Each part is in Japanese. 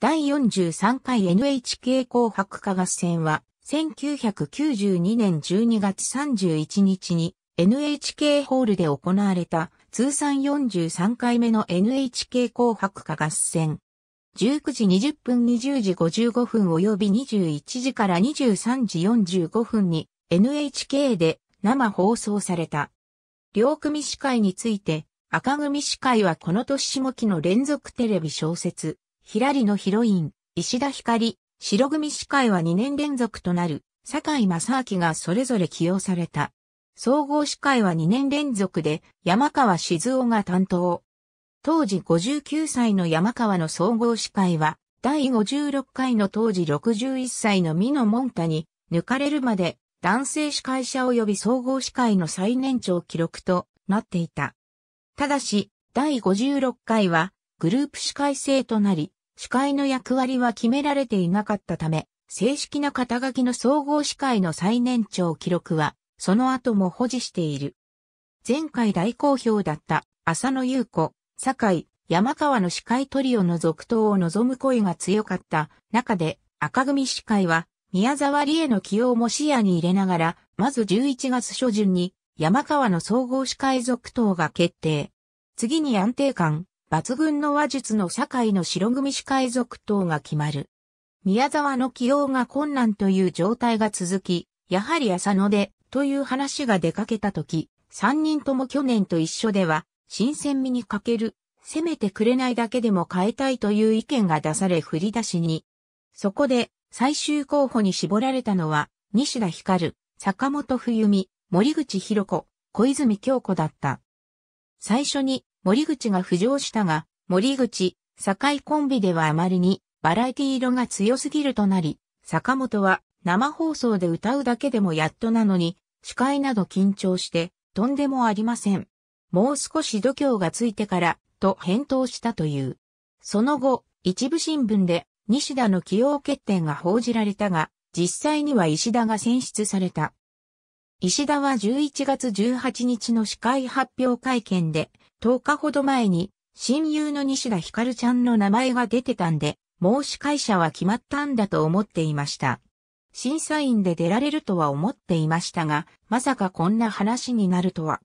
第43回 NHK 紅白歌合戦は、1992年12月31日に NHK ホールで行われた通算43回目の NHK 紅白歌合戦。19時20分20時55分及び21時から23時45分に NHK で生放送された。両組司会について赤組司会はこの年下期の連続テレビ小説ひらりのヒロイン、石田ひかり、白組司会は2年連続となる、坂井正明がそれぞれ起用された。総合司会は2年連続で山川静夫が担当。当時59歳の山川の総合司会は、第56回の当時61歳の美野もんに抜かれるまで男性司会者及び総合司会の最年長記録となっていた。ただし、第56回はグループ司会制となり、司会の役割は決められていなかったため、正式な肩書きの総合司会の最年長記録は、その後も保持している。前回大好評だった浅野優子、酒井、山川の司会トリオの続投を望む声が強かった中で赤組司会は宮沢理恵の起用も視野に入れながら、まず11月初旬に山川の総合司会続投が決定。次に安定感、抜群の話術の会の白組司会続投が決まる。宮沢の起用が困難という状態が続き、やはり浅野で、という話が出かけた時、三人とも去年と一緒では、新鮮味に欠ける、攻めてくれないだけでも変えたいという意見が出され振り出しに。そこで、最終候補に絞られたのは、西田光、坂本冬美、森口博子、小泉京子だった。最初に森口が浮上したが、森口、坂井コンビではあまりにバラエティ色が強すぎるとなり、坂本は生放送で歌うだけでもやっとなのに、司会など緊張して、とんでもありません。もう少し度胸がついてから、と返答したという。その後、一部新聞で西田の起用決定が報じられたが、実際には石田が選出された。石田は11月18日の司会発表会見で、10日ほど前に、親友の西田ひかるちゃんの名前が出てたんで、もう司会者は決まったんだと思っていました。審査員で出られるとは思っていましたが、まさかこんな話になるとは。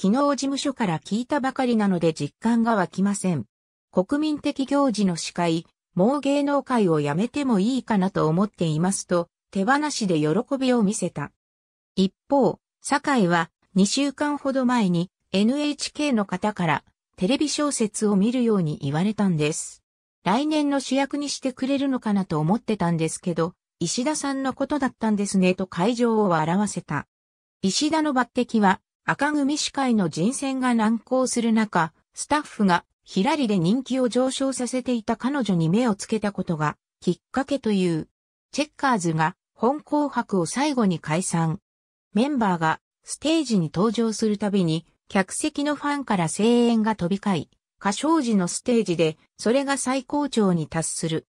昨日事務所から聞いたばかりなので実感が湧きません。国民的行事の司会、もう芸能界をやめてもいいかなと思っていますと、手放しで喜びを見せた。一方、酒井は2週間ほど前に NHK の方からテレビ小説を見るように言われたんです。来年の主役にしてくれるのかなと思ってたんですけど、石田さんのことだったんですねと会場を表せた。石田の抜擢は赤組司会の人選が難航する中、スタッフがひらりで人気を上昇させていた彼女に目をつけたことがきっかけという。チェッカーズが本紅白を最後に解散。メンバーがステージに登場するたびに、客席のファンから声援が飛び交い、歌唱時のステージで、それが最高潮に達する。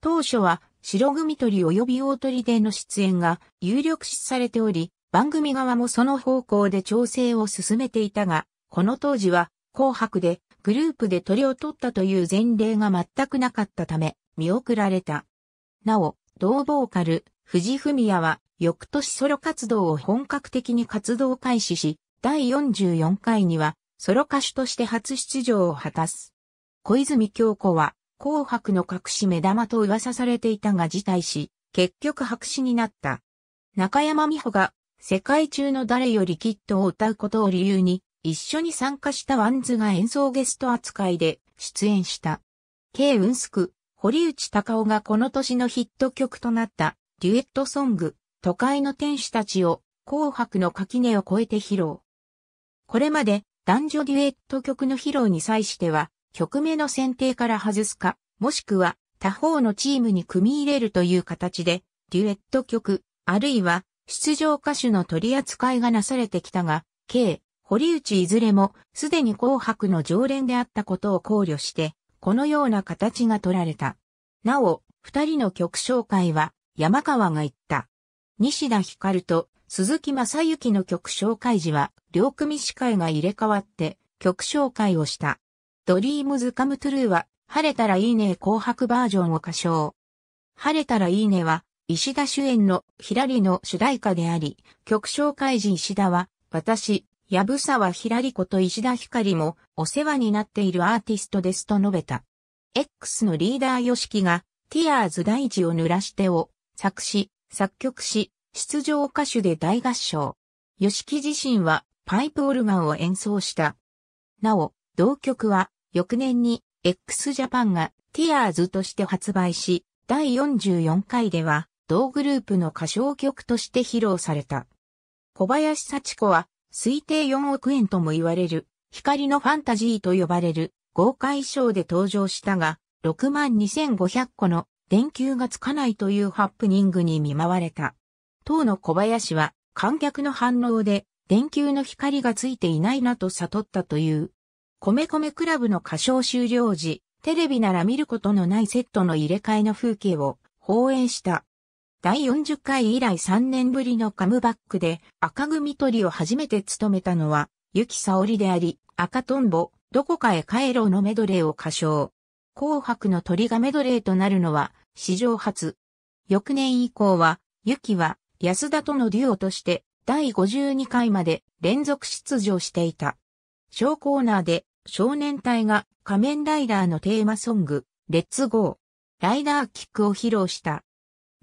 当初は、白組鳥及び大鳥での出演が有力視されており、番組側もその方向で調整を進めていたが、この当時は、紅白でグループで鳥を取ったという前例が全くなかったため、見送られた。なお、同ボーカル、藤文也は翌年ソロ活動を本格的に活動開始し、第44回にはソロ歌手として初出場を果たす。小泉京子は紅白の隠し目玉と噂されていたが辞退し、結局白紙になった。中山美穂が世界中の誰よりきっとを歌うことを理由に、一緒に参加したワンズが演奏ゲスト扱いで出演した。K ウンスク、堀内隆夫がこの年のヒット曲となったデュエットソング、都会の天使たちを、紅白の垣根を越えて披露。これまで、男女デュエット曲の披露に際しては、曲名の選定から外すか、もしくは、他方のチームに組み入れるという形で、デュエット曲、あるいは、出場歌手の取り扱いがなされてきたが、K、堀内いずれも、すでに紅白の常連であったことを考慮して、このような形が取られた。なお、二人の曲紹介は、山川が言った。西田光と鈴木正幸の曲紹介時は、両組司会が入れ替わって曲紹介をした。ドリームズカムトゥルーは、晴れたらいいね紅白バージョンを歌唱。晴れたらいいねは、石田主演のひらりの主題歌であり、曲紹介時石田は、私、やぶさはひらりこと石田ひかりもお世話になっているアーティストですと述べた。X のリーダーよしきが、ティアーズ大地を濡らしてを作詞、作曲し、出場歌手で大合唱。吉木自身はパイプオルガンを演奏した。なお、同曲は翌年に x ジャパンがティアーズとして発売し、第44回では同グループの歌唱曲として披露された。小林幸子は推定4億円とも言われる光のファンタジーと呼ばれる豪華衣装で登場したが、62,500個の電球がつかないというハプニングに見舞われた。当の小林は観客の反応で電球の光がついていないなと悟ったという。米米クラブの歌唱終了時、テレビなら見ることのないセットの入れ替えの風景を放映した。第40回以来3年ぶりのカムバックで赤組鳥を初めて務めたのは、ゆきさおりであり、赤とんぼ、どこかへ帰ろうのメドレーを歌唱。紅白の鳥がメドレーとなるのは史上初。翌年以降は、ユキは安田とのデュオとして第52回まで連続出場していた。小コーナーで少年隊が仮面ライダーのテーマソング、レッツゴー、ライダーキックを披露した。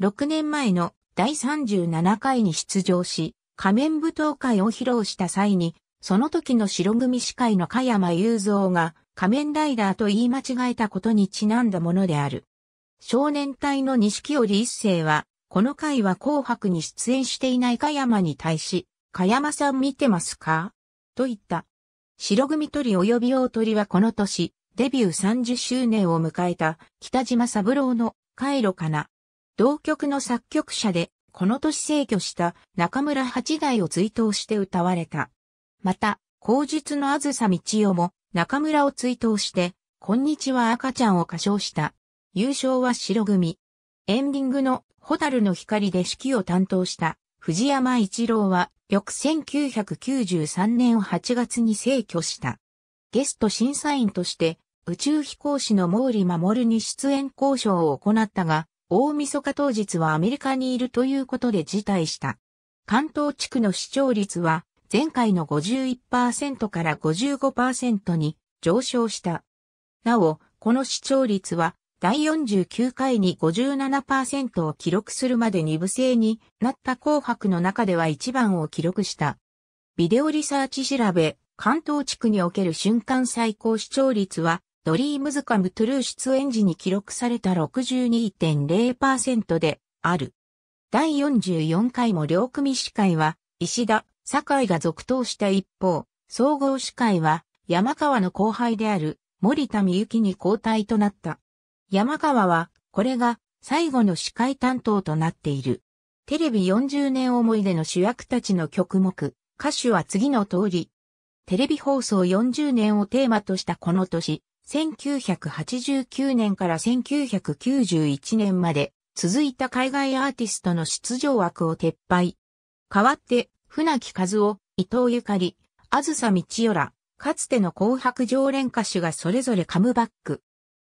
6年前の第37回に出場し、仮面舞踏会を披露した際に、その時の白組司会の香山雄三が仮面ライダーと言い間違えたことにちなんだものである。少年隊の錦織一世は、この回は紅白に出演していないや山に対し、や山さん見てますかと言った。白組鳥及び大鳥はこの年、デビュー30周年を迎えた北島三郎の回路かな。同曲の作曲者で、この年逝去した中村八大を追悼して歌われた。また、口述のあずさ道夫も中村を追悼して、こんにちは赤ちゃんを歌唱した。優勝は白組。エンディングのホタルの光で指揮を担当した藤山一郎は翌1993年8月に逝去した。ゲスト審査員として宇宙飛行士の毛利守に出演交渉を行ったが、大晦日当日はアメリカにいるということで辞退した。関東地区の視聴率は前回の51%から55%に上昇した。なお、この視聴率は第49回に57%を記録するまでに、部制になった紅白の中では一番を記録した。ビデオリサーチ調べ、関東地区における瞬間最高視聴率は、ドリームズカムトゥルー出演時に記録された62.0%である。第44回も両組司会は、石田、酒井が続投した一方、総合司会は、山川の後輩である森田美幸に交代となった。山川は、これが最後の司会担当となっている。テレビ40年思い出の主役たちの曲目、歌手は次の通り。テレビ放送40年をテーマとしたこの年、1989年から1991年まで続いた海外アーティストの出場枠を撤廃。代わって、船木和夫、伊藤ゆかり、あずさみちよら、かつての紅白常連歌手がそれぞれカムバック。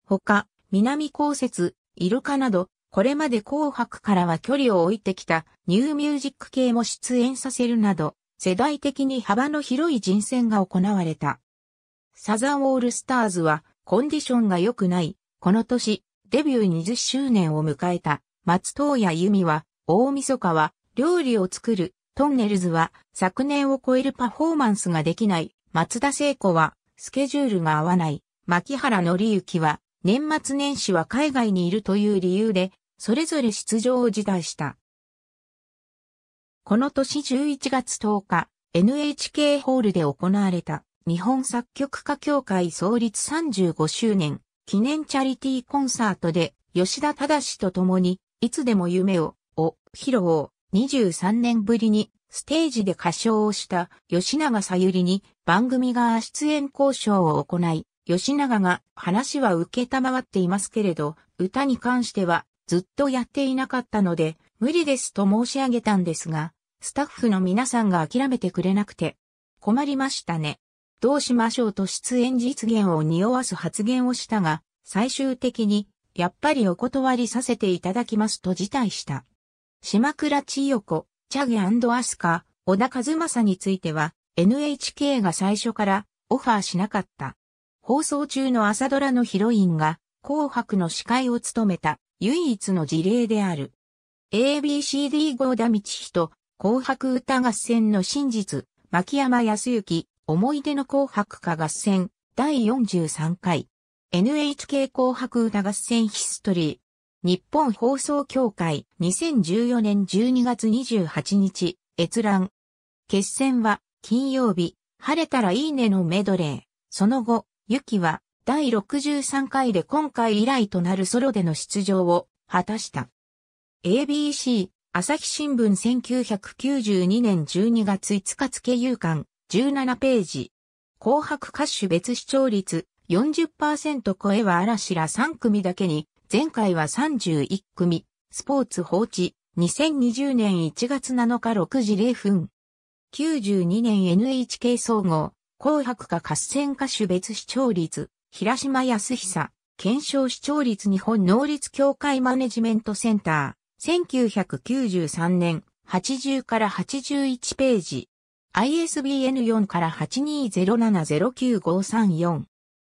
他、南高雪、イルカなど、これまで紅白からは距離を置いてきたニューミュージック系も出演させるなど、世代的に幅の広い人選が行われた。サザンオールスターズはコンディションが良くない、この年、デビュー20周年を迎えた松任谷由実は、大晦日は料理を作る、トンネルズは昨年を超えるパフォーマンスができない、松田聖子はスケジュールが合わない、牧原紀之は年末年始は海外にいるという理由で、それぞれ出場を辞退した。この年11月10日、NHK ホールで行われた日本作曲家協会創立35周年記念チャリティーコンサートで吉田忠と共にいつでも夢をを披露23年ぶりにステージで歌唱をした吉永さゆりに番組が出演交渉を行い吉永が話は受けたまわっていますけれど、歌に関してはずっとやっていなかったので、無理ですと申し上げたんですが、スタッフの皆さんが諦めてくれなくて、困りましたね。どうしましょうと出演実現を匂わす発言をしたが、最終的に、やっぱりお断りさせていただきますと辞退した。島倉千代子、チャゲアスカ、小田和正については、NHK が最初からオファーしなかった。放送中の朝ドラのヒロインが紅白の司会を務めた唯一の事例である。ABCD 郷田道人、紅白歌合戦の真実、牧山康之、思い出の紅白歌合戦、第43回。NHK 紅白歌合戦ヒストリー。日本放送協会2014年12月28日、閲覧。決戦は金曜日、晴れたらいいねのメドレー。その後、ユキは第63回で今回以来となるソロでの出場を果たした。ABC、朝日新聞1992年12月5日付有刊17ページ。紅白歌手別視聴率40%超えは嵐ら3組だけに、前回は31組、スポーツ放置、2020年1月7日6時0分。92年 NHK 総合、紅白歌合戦歌手別視聴率、平島康久、検証視聴率日本能率協会マネジメントセンター、1993年、80から81ページ。ISBN 4から82070954。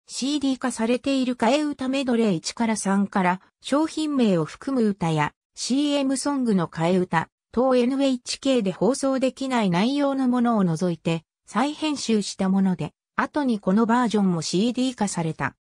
CD 化されている替え歌メドレー1から3から商品名を含む歌や CM ソングの替え歌等 NHK で放送できない内容のものを除いて再編集したもので、後にこのバージョンも CD 化された。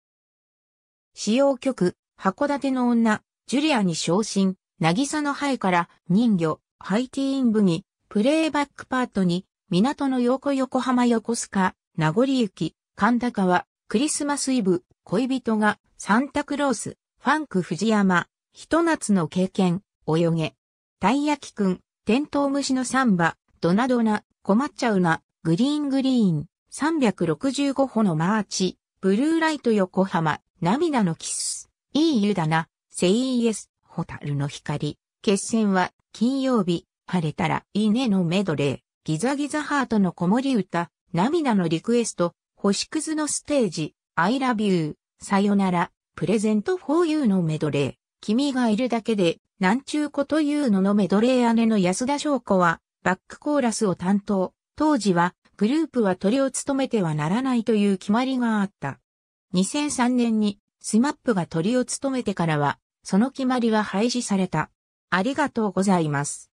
使用曲、函館の女、ジュリアに昇進、渚の灰から人魚、ハイティーン部に、プレイバックパートに、港の横横浜横須賀、名残雪、神田川、クリスマスイブ、恋人が、サンタクロース、ファンク藤山、ひと夏の経験、泳げ、たいやきくん、テントウムシのサンバ、ドナドナ、困っちゃうな、グリーングリーン、365歩のマーチ、ブルーライト横浜、涙のキス、いい湯だな、セイイエス、ホタルの光、決戦は、金曜日、晴れたら、いいねのメドレー、ギザギザハートの子守歌、涙のリクエスト、星屑のステージ、I love you, さよなら、プレゼント for you のメドレー、君がいるだけで、なんちゅうこと言うののメドレー姉の安田翔子は、バックコーラスを担当、当時は、グループは鳥を務めてはならないという決まりがあった。2003年にスマップが鳥を務めてからは、その決まりは廃止された。ありがとうございます。